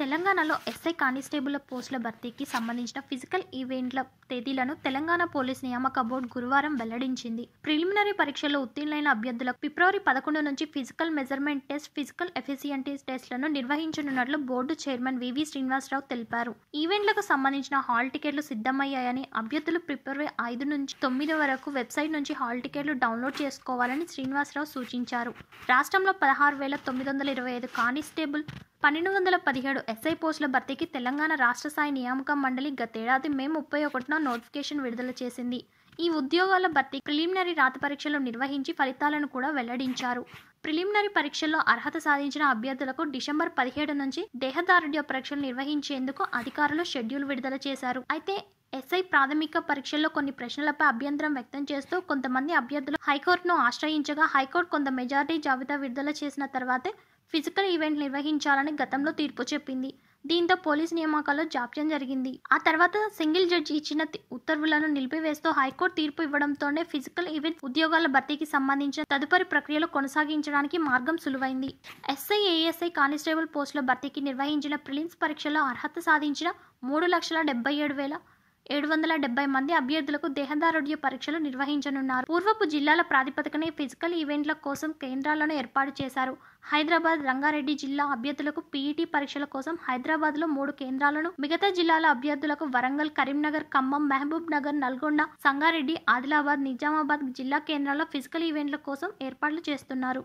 తెలంగాణలో SI constable పోస్టుల భర్తీకి సంబంధించిన ఫిజికల్ ఈవెంట్ల తేదీలను తెలంగాణ పోలీస్ నియామక బోర్డు గురువారం వెల్లడించింది ప్రిలిమినరీ పరీక్షల్లో ఉత్తీర్ణులైన అభ్యర్థులకు ఫిబ్రవరి పదకొండు నుంచి physical measurement test physical efficiency టెస్టులను నిర్వహించనున్నట్లు బోర్డు చైర్మన్ వివి శ్రీనివాసరావు తెలిపారు ఈవెంట్లకు సంబంధించిన హాల్ టికెట్లు సిద్ధమయ్యాయని అభ్యర్థులు ఫిబ్రవరి ఐదు నుంచి తొమ్మిది వరకు వెబ్సైట్ నుంచి హాల్ టికెట్లు డౌన్లోడ్ చేసుకోవాలని శ్రీనివాసరావు సూచించారు రాష్ట్రంలో పదహారు వేల తొమ్మిది వందల ఇరవై ఐదు కానిస్టేబుల్ పన్నెండు వందల పదిహేడు ఎస్ఐ పోస్టుల భర్తీకి తెలంగాణ రాష్ట్ర స్థాయి నియామక మండలి గతేడాది మే ముప్పై ఒకటిన నోటిఫికేషన్ విడుదల చేసింది ఈ ఉద్యోగాల భర్తీ ప్రిలిమినరీ రాత పరీక్షలు నిర్వహించి ఫలితాలను కూడా వెల్లడించారు ప్రిలిమినరీ పరీక్షల్లో అర్హత సాధించిన అభ్యర్థులకు డిసెంబర్ పదిహేడు నుంచి దేహదారుఢ్య పరీక్షలు నిర్వహించేందుకు అధికారులు షెడ్యూల్ విడుదల చేశారు అయితే ఎస్ఐ ప్రాథమిక పరీక్షల్లో కొన్ని ప్రశ్నలపై అభ్యంతరం వ్యక్తం చేస్తూ కొంతమంది అభ్యర్థులు హైకోర్టును ఆశ్రయించగా హైకోర్టు కొంత మెజార్టీ జాబితా విడుదల చేసిన తర్వాతే ఫిజికల్ ఈవెంట్ నిర్వహించాలని గతంలో తీర్పు చెప్పింది దీంతో పోలీస్ నియామకాల్లో జాప్యం జరిగింది ఆ తర్వాత సింగిల్ జడ్జి ఇచ్చిన ఉత్తర్వులను నిలిపివేస్తూ హైకోర్టు తీర్పు ఇవ్వడంతోనే ఫిజికల్ ఈవెంట్ ఉద్యోగాల భర్తీకి సంబంధించిన తదుపరి ప్రక్రియలు కొనసాగించడానికి మార్గం సులువైంది ఎస్ఐ ఏఎస్ఐ కానిస్టేబుల్ పోస్టుల భర్తీకి నిర్వహించిన ప్రిలిమ్స్ పరీక్షలో అర్హత సాధించిన మూడు లక్షల డెబ్బై ఏడు వేల ఏడు వందల డెబ్బై మంది అభ్యర్థులకు దేహదారుఢ్య పరీక్షలు నిర్వహించనున్నారు పూర్వపు జిల్లాల ప్రాతిపదికనే ఫిజికల్ ఈవెంట్ల కోసం కేంద్రాలను ఏర్పాటు చేశారు హైదరాబాద్ రంగారెడ్డి జిల్లా అభ్యర్థులకు పీఈటీ పరీక్షల కోసం హైదరాబాద్లో మూడు కేంద్రాలను మిగతా జిల్లాల అభ్యర్థులకు వరంగల్ కరీంనగర్ ఖమ్మం మహబూబ్ నగర్ నల్గొండ సంగారెడ్డి ఆదిలాబాద్ నిజామాబాద్ జిల్లా కేంద్రాల్లో ఫిజికల్ ఈవెంట్ల కోసం ఏర్పాట్లు చేస్తున్నారు